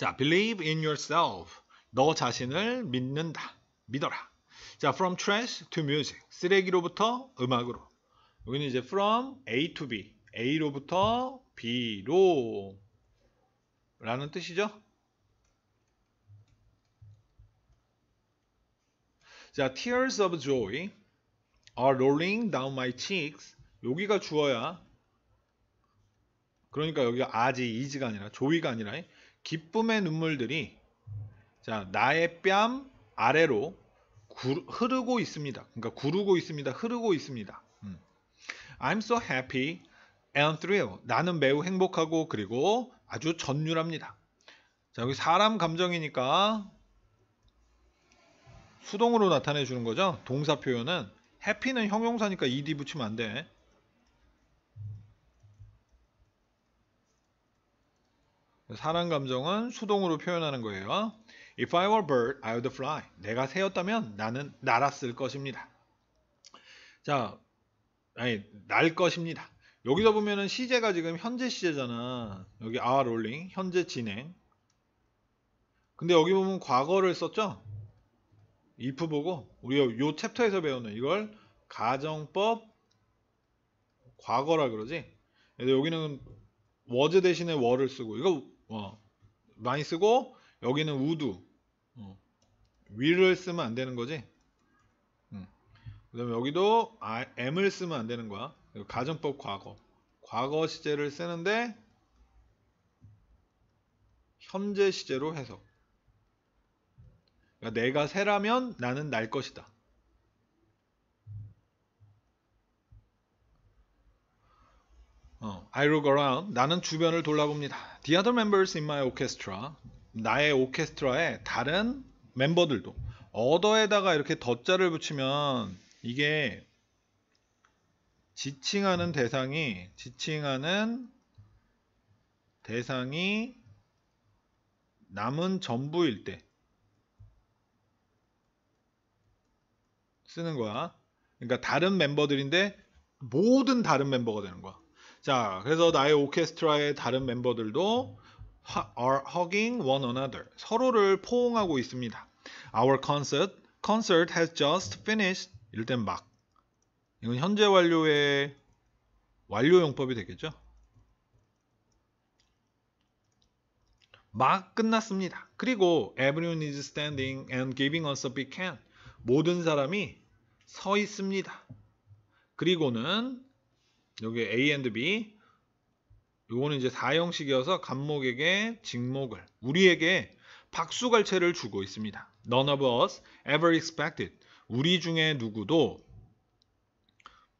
자, believe in yourself. 너 자신을 믿는다. 믿어라. 자, from trash to music. 쓰레기로부터 음악으로. 여기는 이제 from A to B. A로부터 B로 라는 뜻이죠. 자, tears of joy are rolling down my cheeks. 여기가 주어야 그러니까 여기가 아지, 이지가 아니라 조이가 아니라 기쁨의 눈물들이 자, 나의 뺨 아래로 구, 흐르고 있습니다. 그러니까 구르고 있습니다. 흐르고 있습니다. 음. I'm so happy and thrilled. 나는 매우 행복하고 그리고 아주 전율합니다. 자, 여기 사람 감정이니까 수동으로 나타내 주는 거죠. 동사 표현은 happy는 형용사니까 ed 붙이면 안 돼. 사랑 감정은 수동으로 표현하는 거예요. If I were bird, I would fly. 내가 새였다면 나는 날았을 것입니다. 자, 아니 날 것입니다. 여기서 보면은 시제가 지금 현재 시제잖아. 여기 are rolling 현재 진행. 근데 여기 보면 과거를 썼죠? if 보고 우리가 요 챕터에서 배우는 이걸 가정법 과거라 그러지. 여기는 was 대신에 were를 쓰고 이거 어, 많이 쓰고 여기는 우두 어, w i 쓰면 안 되는 거지 음. 그 다음에 여기도 아, m 을 쓰면 안 되는 거야 가정법 과거 과거 시제를 쓰는데 현재 시제로 해석 그러니까 내가 새라면 나는 날 것이다 I look around. 나는 주변을 돌아봅니다. The other members in my orchestra. 나의 오케스트라의 다른 멤버들도 어더에다가 이렇게 덧자를 붙이면 이게 지칭하는 대상이 지칭하는 대상이 남은 전부일 때 쓰는 거야. 그러니까 다른 멤버들인데 모든 다른 멤버가 되는 거야. 자, 그래서 나의 오케스트라의 다른 멤버들도 are hugging one another. 서로를 포옹하고 있습니다. Our concert concert has just finished. 이럴 땐 막. 이건 현재 완료의 완료용법이 되겠죠? 막 끝났습니다. 그리고 everyone is standing and giving us a big hand. 모든 사람이 서 있습니다. 그리고는 여기 A and B 요거는 이제 4형식이어서 감목에게 직목을 우리에게 박수갈채를 주고 있습니다. None of us ever expected 우리 중에 누구도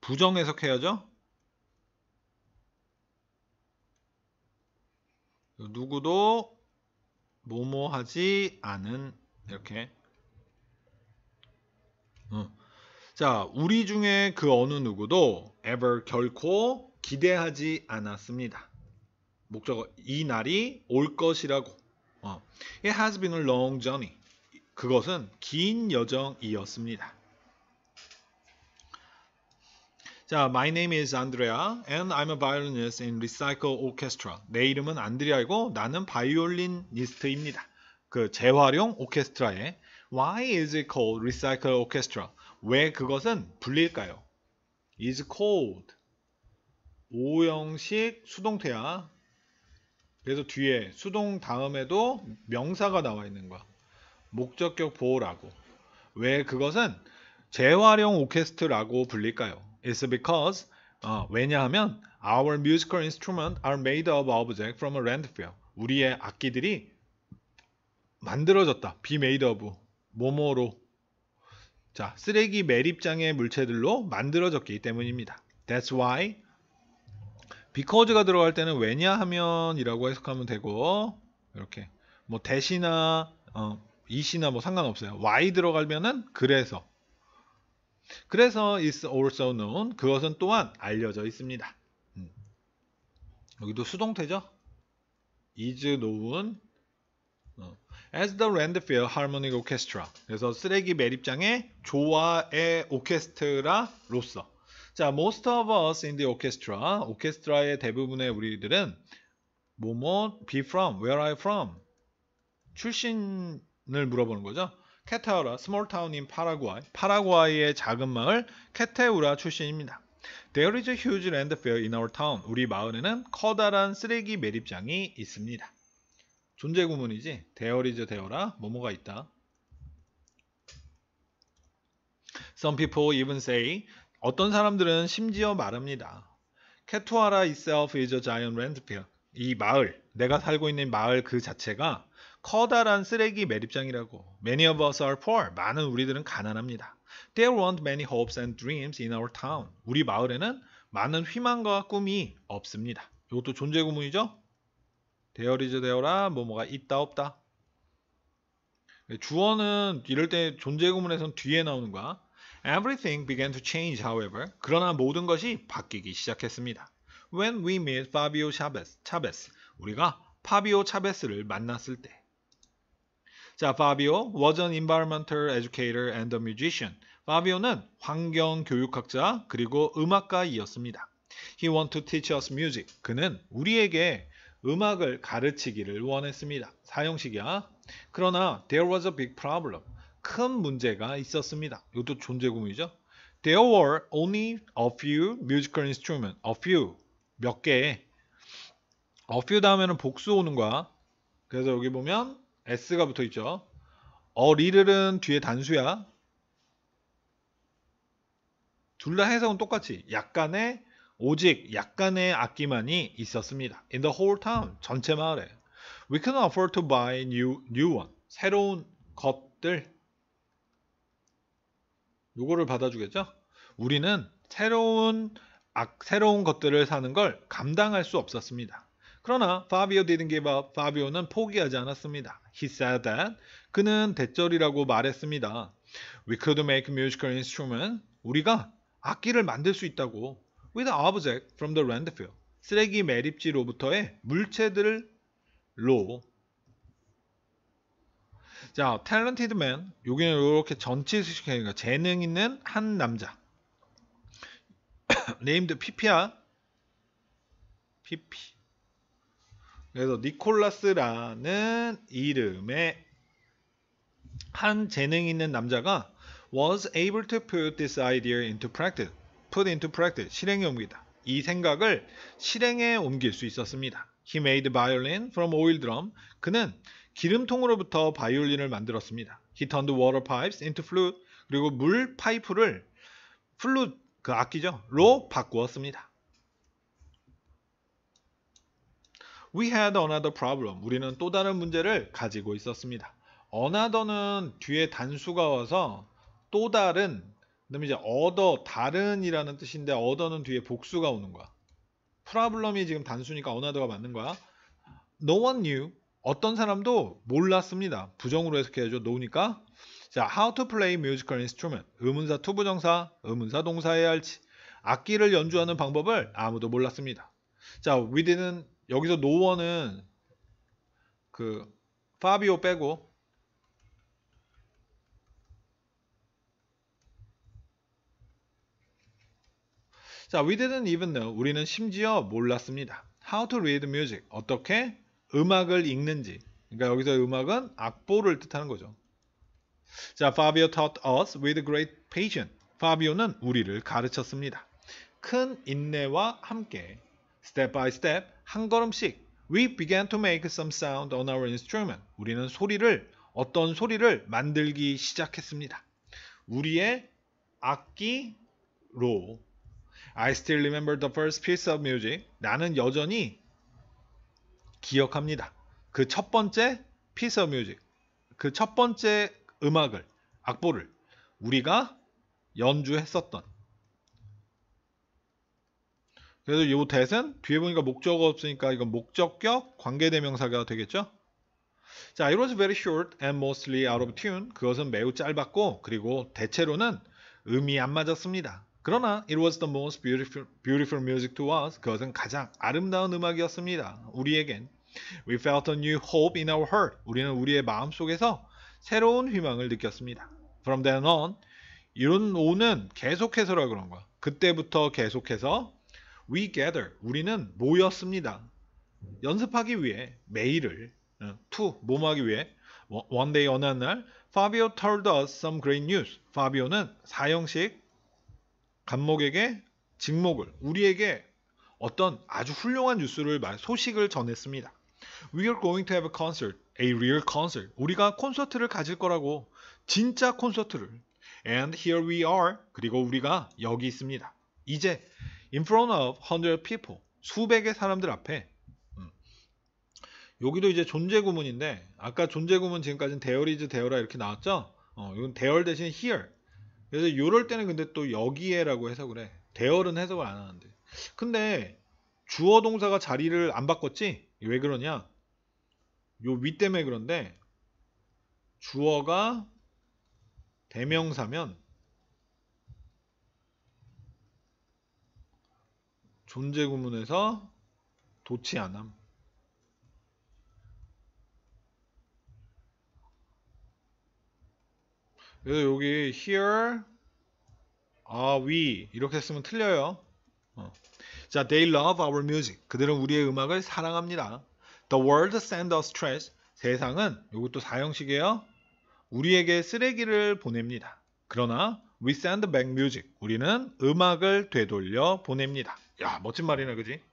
부정 해석해야죠. 누구도 뭐뭐하지 않은 이렇게 어. 자 우리 중에 그 어느 누구도 ever 결코 기대하지 않았습니다. 목적어 이 날이 올 것이라고. 어. It has been a long journey. 그것은 긴 여정이었습니다. 자, my name is Andrea and I'm a violinist in Recycle Orchestra. 내 이름은 안드레아이고 나는 바이올린니스트입니다. 그 재활용 오케스트라에 Why is it called Recycle Orchestra? 왜 그것은 불릴까요? is cold. 5형식 수동태야. 그래서 뒤에 수동 다음에도 명사가 나와 있는 거야. 목적격 보호라고. 왜 그것은 재활용 오케스트라고 불릴까요? It's because 어, 왜냐하면 our musical instruments are made of objects from a landfill. 우리의 악기들이 만들어졌다. be made of 뭐뭐로 자, 쓰레기 매립장의 물체들로 만들어졌기 때문입니다. That's why. because가 들어갈 때는 왜냐 하면이라고 해석하면 되고 이렇게 뭐 대시나 어, 이시나 뭐 상관없어요. why 들어갈면은 그래서 그래서 is also known 그것은 또한 알려져 있습니다. 음. 여기도 수동태죠. is known 어. As the Landfill Harmonic Orchestra. 그래서 쓰레기 매립장의 조화의 오케스트라로서. 자, most of us in the orchestra. 오케스트라의 대부분의 우리들은 뭐뭐 be from, where are you from? 출신을 물어보는 거죠. 캐테우라, small town in 파라과이. 파라과이의 작은 마을 캐테우라 출신입니다. There is a huge landfill in our town. 우리 마을에는 커다란 쓰레기 매립장이 있습니다. 존재 구문이지. 대열이죠, 대어라 뭐뭐가 있다. Some people even say 어떤 사람들은 심지어 말합니다. 케투아라 itself is a giant landfill. 이 마을, 내가 살고 있는 마을 그 자체가 커다란 쓰레기 매립장이라고. Many of us are poor. 많은 우리들은 가난합니다. There weren't many hopes and dreams in our town. 우리 마을에는 많은 희망과 꿈이 없습니다. 이것도 존재 구문이죠. there is there라 뭐뭐가 있다 없다 주어는 이럴 때 존재 구문에선 뒤에 나오는 거야 Everything began to change however 그러나 모든 것이 바뀌기 시작했습니다 When we met Fabio Chavez, Chavez 우리가 파비오 차베스를 만났을 때 자, Fabio was an environmental educator and a musician. f a b i o 는 환경 교육학자 그리고 음악가이었습니다. He wanted to teach us music. 그는 우리에게 음악을 가르치기를 원했습니다. 사용식이야 그러나 there was a big problem. 큰 문제가 있었습니다. 이것도 존재구문이죠. There were only a few musical instruments. A few. 몇 개. A few 다음에는 복수 오는 거야. 그래서 여기 보면 s가 붙어 있죠. 어 리를은 뒤에 단수야. 둘 다 해석은 똑같이 약간의 오직 약간의 악기만이 있었습니다. In the whole town, 전체 마을에. We can afford to buy new, new one. 새로운 것들. 요거를 받아주겠죠? 우리는 새로운 악, 새로운 것들을 사는 걸 감당할 수 없었습니다. 그러나 Fabio didn't give up. Fabio는 포기하지 않았습니다. He said that 그는 대절이라고 말했습니다. We could make musical instrument. 우리가 악기를 만들 수 있다고. with an object from the landfill. 쓰레기 매립지로부터의 물체들을 로. 자, talented man. 여기는 이렇게 전치수식하니까 재능 있는 한 남자. named PP야. PP. 그래서 니콜라스라는 이름의 한 재능 있는 남자가 was able to put this idea into practice. put into practice 실행에 옮기다. 이 생각을 실행에 옮길 수 있었습니다. He made violin from oil drum. 그는 기름통으로부터 바이올린을 만들었습니다. He turned water pipes into flute. 그리고 물 파이프를 플룻 그 악기죠. 로 바꾸었습니다. We had another problem. 우리는 또 다른 문제를 가지고 있었습니다. another는 뒤에 단수가 와서 또 다른 그다음에 이제 얻어 다른이라는 뜻인데 얻어는 뒤에 복수가 오는 거야. 프라블럼이 지금 단수니까 어나더가 맞는 거야. No one knew. 어떤 사람도 몰랐습니다. 부정으로 해석해야죠. no니까. 자, how to play musical instrument. 의문사 투부정사, 의문사 동사해야 할지. 악기를 연주하는 방법을 아무도 몰랐습니다. 자, we didn't 여기서 no one은 그 파비오 빼고 자, we didn't even know. 우리는 심지어 몰랐습니다. How to read music. 어떻게 음악을 읽는지. 그러니까 여기서 음악은 악보를 뜻하는 거죠. 자, Fabio taught us with great patience. b i o 는 우리를 가르쳤습니다. 큰 인내와 함께 step by step 한 걸음씩 we began to make some sound on our instrument. 우리는 소리를 어떤 소리를 만들기 시작했습니다. 우리의 악기로 I still remember the first piece of music. 나는 여전히 기억합니다. 그 첫 번째 piece of music. 그 첫 번째 음악을, 악보를 우리가 연주했었던. 그래서 이대은 뒤에 보니까 목적어 없으니까 이건 목적격 관계대명사가 되겠죠? 자, it was very short and mostly out of tune. 그것은 매우 짧았고 그리고 대체로는 음이 안 맞았습니다. 그러나 it was the most beautiful, beautiful music to us. 그것은 가장 아름다운 음악이었습니다. 우리에겐 We felt a new hope in our heart. 우리는 우리의 마음속에서 새로운 희망을 느꼈습니다. From then on, 이런 오는 계속해서라 그런 거야. 그때부터 계속해서 we gather, 우리는 모였습니다. 연습하기 위해 매일을 to 모모하기 위해 one day 어느 날 Fabio told us some great news. 파비오는 사형식 간목에게 직목을 우리에게 어떤 아주 훌륭한 뉴스를 소식을 전했습니다. We are going to have a concert, a real concert. 우리가 콘서트를 가질 거라고 진짜 콘서트를. And here we are. 그리고 우리가 여기 있습니다. 이제 in front of hundred people 수백의 사람들 앞에 음. 여기도 이제 존재 구문인데 아까 존재 구문 지금까지는 대열 r 즈대열 e 이렇게 나왔죠? 어, 이건 대열 대신 here 그래서 이럴 때는 근데 또 여기에라고 해석을 해. 대열은 해석을 안 하는데. 근데 주어 동사가 자리를 안 바꿨지? 왜 그러냐? 요 위 때문에 그런데 주어가 대명사면 존재 구문에서 도치 안함. 그래서 여기 here are we 이렇게 쓰면 틀려요. 어. 자, they love our music. 그들은 우리의 음악을 사랑합니다. The world s e n d us trash. 세상은 이것도 사형식이에요. 우리에게 쓰레기를 보냅니다. 그러나 we send back music. 우리는 음악을 되돌려 보냅니다. 야, 멋진 말이네, 그지?